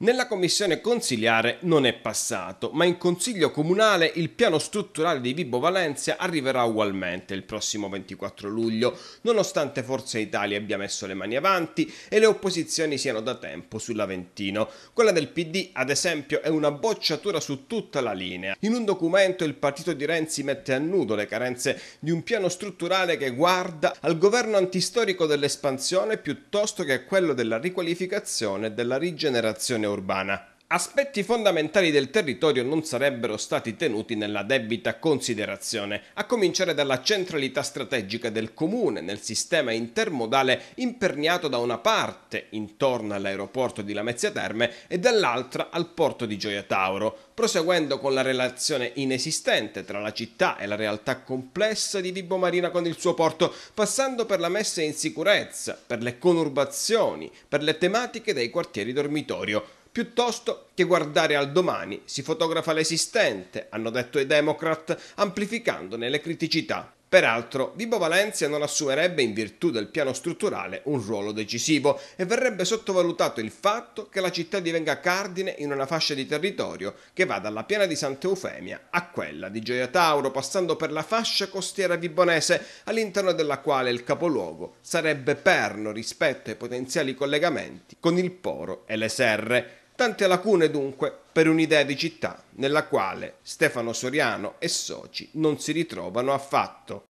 Nella commissione consiliare non è passato, ma in consiglio comunale il piano strutturale di Vibo Valencia arriverà ugualmente il prossimo 24 luglio, nonostante Forza Italia abbia messo le mani avanti e le opposizioni siano da tempo sull'Aventino. Quella del PD, ad esempio, è una bocciatura su tutta la linea. In un documento il partito di Renzi mette a nudo le carenze di un piano strutturale che guarda al governo antistorico dell'espansione piuttosto che a quello della riqualificazione e della rigenerazione urbana. Aspetti fondamentali del territorio non sarebbero stati tenuti nella debita considerazione, a cominciare dalla centralità strategica del comune nel sistema intermodale imperniato da una parte intorno all'aeroporto di Lamezia Terme e dall'altra al porto di Gioia Tauro, proseguendo con la relazione inesistente tra la città e la realtà complessa di Vibo Marina con il suo porto, passando per la messa in sicurezza, per le conurbazioni, per le tematiche dei quartieri dormitorio Piuttosto che guardare al domani, si fotografa l'esistente, hanno detto i Democrat, amplificandone le criticità. Peraltro, Vibo Valencia non assumerebbe in virtù del piano strutturale un ruolo decisivo e verrebbe sottovalutato il fatto che la città divenga cardine in una fascia di territorio che va dalla piana di Sant'Eufemia a quella di Gioia Tauro, passando per la fascia costiera vibonese, all'interno della quale il capoluogo sarebbe perno rispetto ai potenziali collegamenti con il Poro e le Serre. Tante lacune dunque per un'idea di città nella quale Stefano Soriano e soci non si ritrovano affatto.